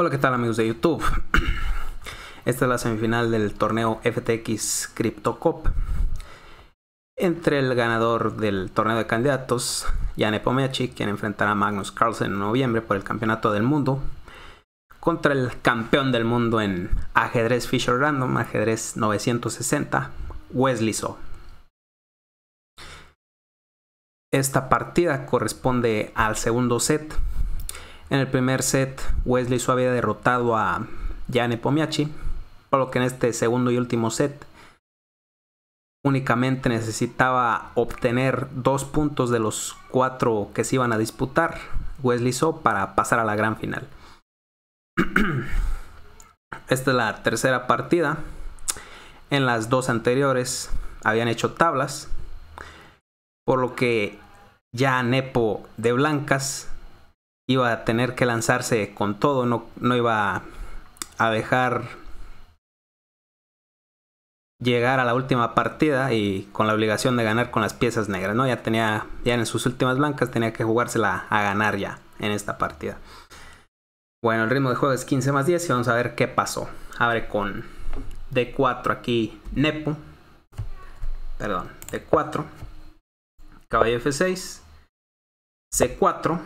Hola, ¿qué tal amigos de YouTube? Esta es la semifinal del torneo FTX Crypto Entre el ganador del torneo de candidatos, Jan Pomechi quien enfrentará a Magnus Carlsen en noviembre por el campeonato del mundo, contra el campeón del mundo en ajedrez Fisher Random, ajedrez 960, Wesley So. Esta partida corresponde al segundo set en el primer set, Wesley So había derrotado a Nepo Miachi, por lo que en este segundo y último set únicamente necesitaba obtener dos puntos de los cuatro que se iban a disputar Wesley So para pasar a la gran final. Esta es la tercera partida. En las dos anteriores habían hecho tablas, por lo que ya Nepo de blancas iba a tener que lanzarse con todo, no, no iba a dejar llegar a la última partida y con la obligación de ganar con las piezas negras, ¿no? Ya tenía, ya en sus últimas blancas tenía que jugársela a ganar ya en esta partida. Bueno, el ritmo de juego es 15 más 10 y vamos a ver qué pasó. Abre con D4 aquí Nepo. Perdón, D4. Caballo F6. C4.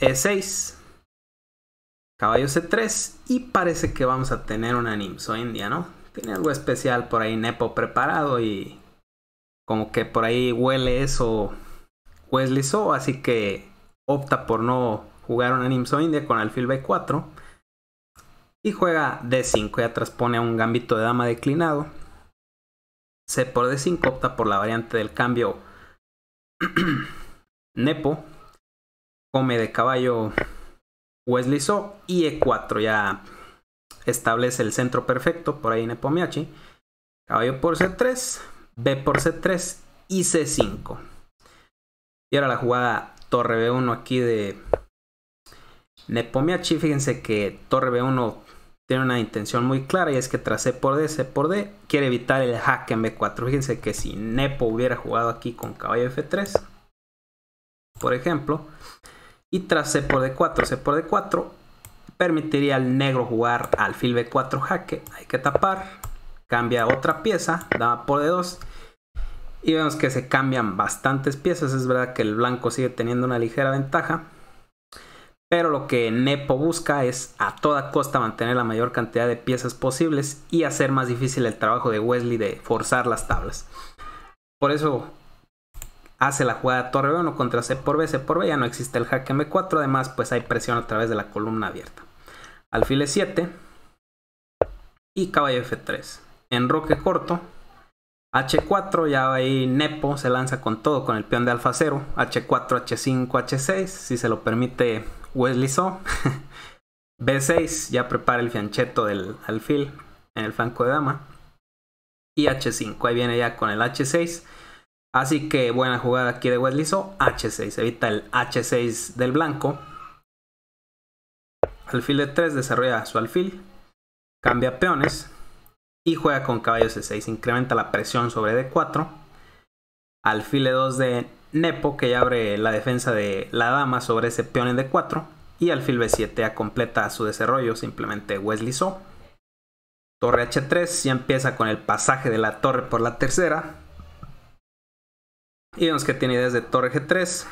E6. Caballo C3. Y parece que vamos a tener una Nimso India, ¿no? Tiene algo especial por ahí Nepo preparado y como que por ahí huele eso Wesley So, así que opta por no jugar una Nimso India con alfil B4. Y juega D5, ya traspone a un gambito de dama declinado. C por D5 opta por la variante del cambio Nepo come de caballo Wesley So y E4 ya establece el centro perfecto por ahí Nepomiachi Caballo por C3, B por C3 y C5. Y ahora la jugada torre B1 aquí de Nepomiachi. Fíjense que torre B1 tiene una intención muy clara y es que tras C por D, C por D, quiere evitar el hack en B4. Fíjense que si Nepo hubiera jugado aquí con caballo F3, por ejemplo, y tras C por D4, C por D4, permitiría al negro jugar al B4 jaque. Hay que tapar. Cambia otra pieza, da por D2. Y vemos que se cambian bastantes piezas. Es verdad que el blanco sigue teniendo una ligera ventaja. Pero lo que Nepo busca es a toda costa mantener la mayor cantidad de piezas posibles y hacer más difícil el trabajo de Wesley de forzar las tablas. Por eso hace la jugada torre B1 contra C por B, C por B, ya no existe el jaque b 4 además pues hay presión a través de la columna abierta. Alfil E7 y caballo F3. Enroque corto, H4, ya ahí Nepo se lanza con todo, con el peón de alfa 0, H4, H5, H6, si se lo permite Wesley So. B6, ya prepara el fiancheto del alfil en el flanco de dama. Y H5, ahí viene ya con el H6 Así que buena jugada aquí de Wesley So. H6, evita el H6 del blanco. Alfil de 3 desarrolla su alfil. Cambia peones. Y juega con caballo C6. Incrementa la presión sobre D4. Alfil de 2 de Nepo que ya abre la defensa de la dama sobre ese peón en D4. Y alfil B7 ya completa su desarrollo. Simplemente Wesley So. Torre H3 ya empieza con el pasaje de la torre por la tercera y vemos que tiene ideas de torre G3.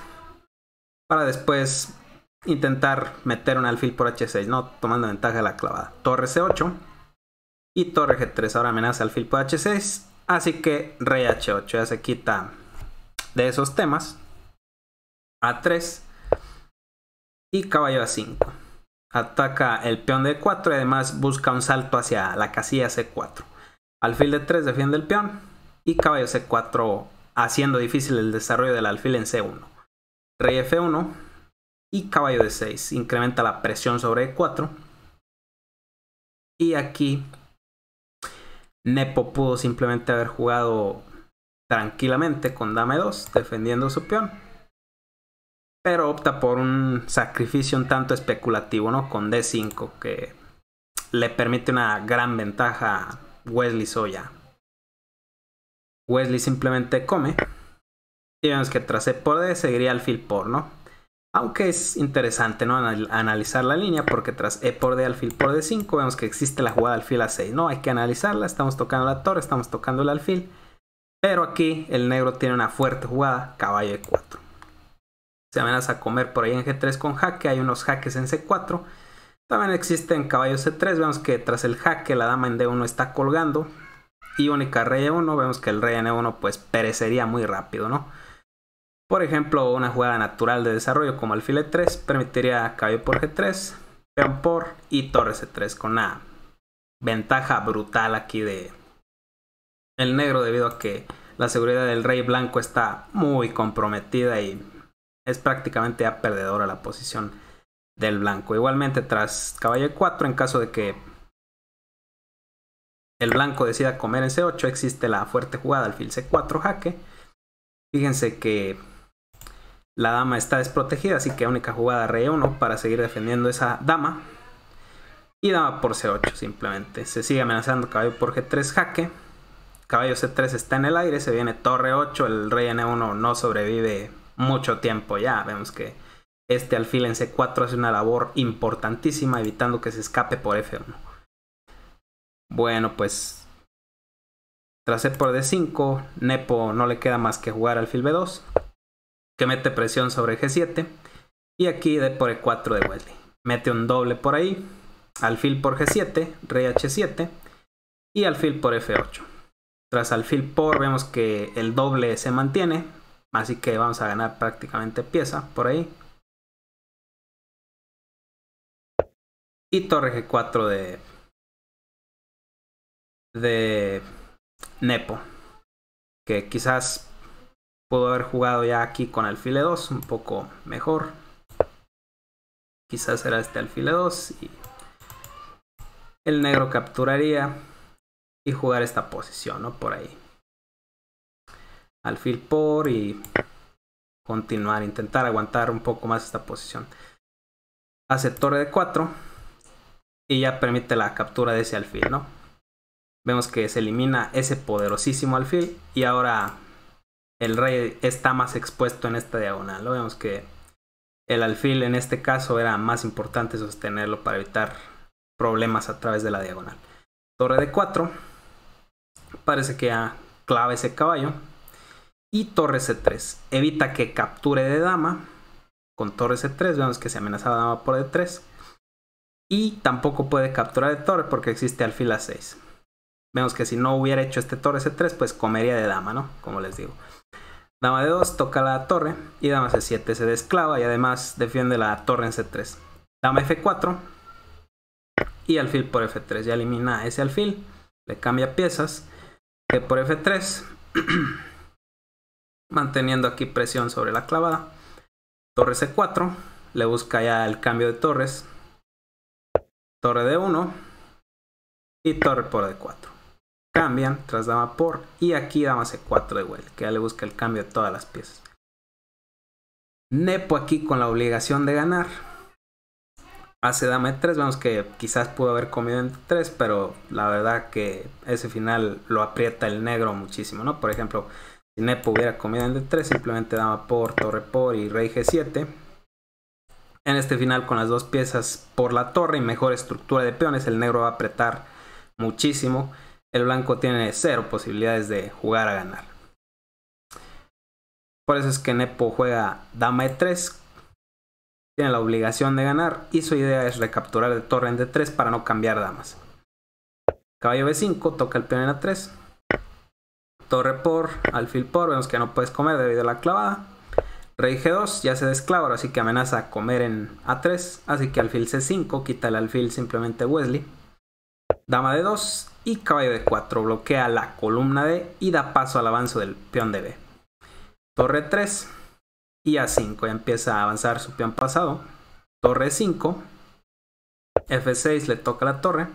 Para después intentar meter un alfil por H6, ¿no? Tomando ventaja de la clavada. Torre C8. Y torre G3. Ahora amenaza alfil por H6. Así que rey H8. Ya se quita de esos temas. A3. Y caballo A5. Ataca el peón de 4 y además busca un salto hacia la casilla C4. Alfil de 3 defiende el peón. Y caballo C4 haciendo difícil el desarrollo del alfil en C1. Rey F1 y caballo de 6 incrementa la presión sobre E4. Y aquí Nepo pudo simplemente haber jugado tranquilamente con Dame 2 defendiendo su peón. Pero opta por un sacrificio un tanto especulativo, ¿no? Con D5 que le permite una gran ventaja a Wesley Soya. Wesley simplemente come. Y vemos que tras D seguiría alfil por ¿no? Aunque es interesante ¿no? analizar la línea, porque tras E por D alfil por D5 vemos que existe la jugada alfil A6. No, hay que analizarla, estamos tocando la torre, estamos tocando el alfil. Pero aquí el negro tiene una fuerte jugada, caballo E4. Se amenaza a comer por ahí en G3 con jaque, hay unos jaques en C4. También existe en caballo C3, vemos que tras el jaque la dama en D1 está colgando y iónica rey e1, vemos que el rey en e1 pues perecería muy rápido, ¿no? Por ejemplo, una jugada natural de desarrollo como alfil e3 permitiría caballo por g3, peón por y torre c3 con una ventaja brutal aquí de el negro debido a que la seguridad del rey blanco está muy comprometida y es prácticamente ya perdedora la posición del blanco. Igualmente tras caballo 4 en caso de que el blanco decida comer en C8, existe la fuerte jugada alfil C4 jaque. Fíjense que la dama está desprotegida, así que única jugada rey 1 para seguir defendiendo esa dama. Y dama por C8 simplemente. Se sigue amenazando caballo por G3 jaque. Caballo C3 está en el aire, se viene torre 8, el rey en e 1 no sobrevive mucho tiempo ya. Vemos que este alfil en C4 hace una labor importantísima evitando que se escape por F1. Bueno, pues tras ser por D5, Nepo no le queda más que jugar al fil B2, que mete presión sobre G7, y aquí D por E4 de Wesley. Mete un doble por ahí, alfil por G7, rey H7, y alfil por F8. Tras alfil por vemos que el doble se mantiene, así que vamos a ganar prácticamente pieza por ahí. Y torre G4 de de Nepo, que quizás pudo haber jugado ya aquí con alfile 2 un poco mejor. Quizás era este alfile 2 y el negro capturaría y jugar esta posición, ¿no? Por ahí. Alfil por y continuar, intentar aguantar un poco más esta posición. Hace torre de 4 y ya permite la captura de ese alfil, ¿no? Vemos que se elimina ese poderosísimo alfil y ahora el rey está más expuesto en esta diagonal. lo Vemos que el alfil en este caso era más importante sostenerlo para evitar problemas a través de la diagonal. Torre de 4. Parece que ya clava ese caballo. Y torre C3. Evita que capture de dama. Con torre C3 vemos que se amenazaba dama por D3. Y tampoco puede capturar de torre porque existe alfil A6. Vemos que si no hubiera hecho este torre C3, pues comería de dama, ¿no? Como les digo. Dama de 2 toca la torre y dama C7 se desclava y además defiende la torre en C3. Dama F4 y alfil por F3. Ya elimina ese alfil, le cambia piezas. Que por F3, manteniendo aquí presión sobre la clavada. Torre C4, le busca ya el cambio de torres. Torre D1 y torre por D4. Cambian tras dama por y aquí dama c4 de vuelta, que ya le busca el cambio de todas las piezas. Nepo aquí con la obligación de ganar. Hace dama e3, vemos que quizás pudo haber comido en 3, pero la verdad que ese final lo aprieta el negro muchísimo, ¿no? Por ejemplo, si Nepo hubiera comido en d3, simplemente dama por, torre por y rey g7. En este final con las dos piezas por la torre y mejor estructura de peones, el negro va a apretar muchísimo el blanco tiene cero posibilidades de jugar a ganar. Por eso es que Nepo juega dama e3. Tiene la obligación de ganar y su idea es recapturar el torre en d3 para no cambiar damas. Caballo b5, toca el peón en a3. Torre por, alfil por, vemos que no puedes comer debido a la clavada. Rey G2 ya se desclava, así que amenaza a comer en A3, así que alfil C5, quita el alfil simplemente Wesley. Dama D2, y caballo de 4 bloquea la columna D y da paso al avance del peón de B. Torre 3 y A5 ya empieza a avanzar su peón pasado. Torre 5, F6 le toca la torre.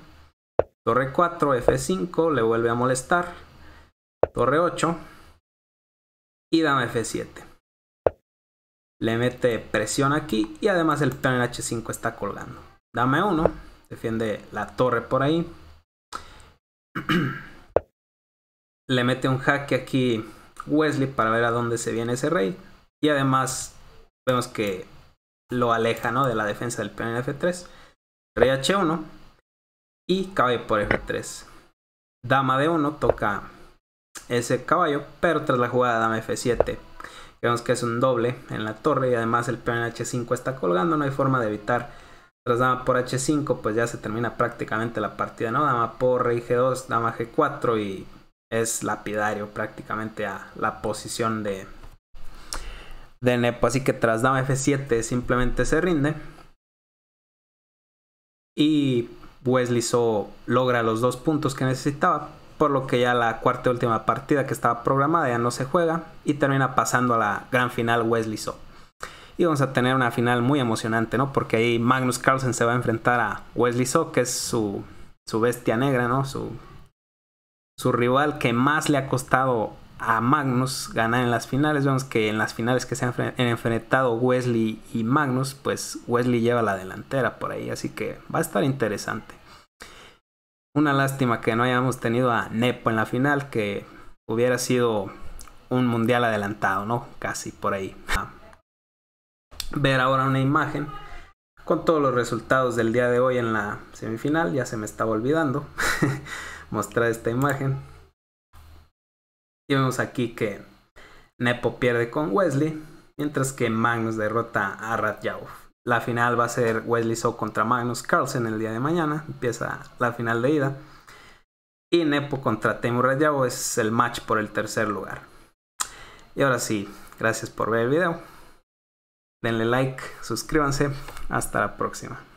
Torre 4, F5 le vuelve a molestar. Torre 8 y dame F7. Le mete presión aquí y además el peón H5 está colgando. Dame 1, defiende la torre por ahí Le mete un hack aquí Wesley para ver a dónde se viene ese rey. Y además vemos que lo aleja de la defensa del peón F3. Rey H1 y caballo por F3. Dama D1 toca ese caballo, pero tras la jugada dama F7 vemos que es un doble en la torre y además el peón H5 está colgando, no hay forma de evitar tras dama por h5, pues ya se termina prácticamente la partida, ¿no? Dama por rey g2, dama g4 y es lapidario prácticamente a la posición de, de Nepo. Así que tras dama f7 simplemente se rinde. Y Wesley So logra los dos puntos que necesitaba. Por lo que ya la cuarta y última partida que estaba programada ya no se juega. Y termina pasando a la gran final Wesley So. Y vamos a tener una final muy emocionante, ¿no? Porque ahí Magnus Carlsen se va a enfrentar a Wesley So, que es su, su bestia negra, ¿no? Su, su rival que más le ha costado a Magnus ganar en las finales. Vemos que en las finales que se han enfrentado Wesley y Magnus, pues Wesley lleva la delantera por ahí, así que va a estar interesante. Una lástima que no hayamos tenido a Nepo en la final, que hubiera sido un mundial adelantado, ¿no? Casi por ahí ver ahora una imagen con todos los resultados del día de hoy en la semifinal. Ya se me estaba olvidando mostrar esta imagen. Y vemos aquí que Nepo pierde con Wesley, mientras que Magnus derrota a Radjauf. La final va a ser Wesley So contra Magnus Carlsen el día de mañana. Empieza la final de ida. Y Nepo contra Temu Radjauf es el match por el tercer lugar. Y ahora sí, gracias por ver el video. Denle like, suscríbanse. Hasta la próxima.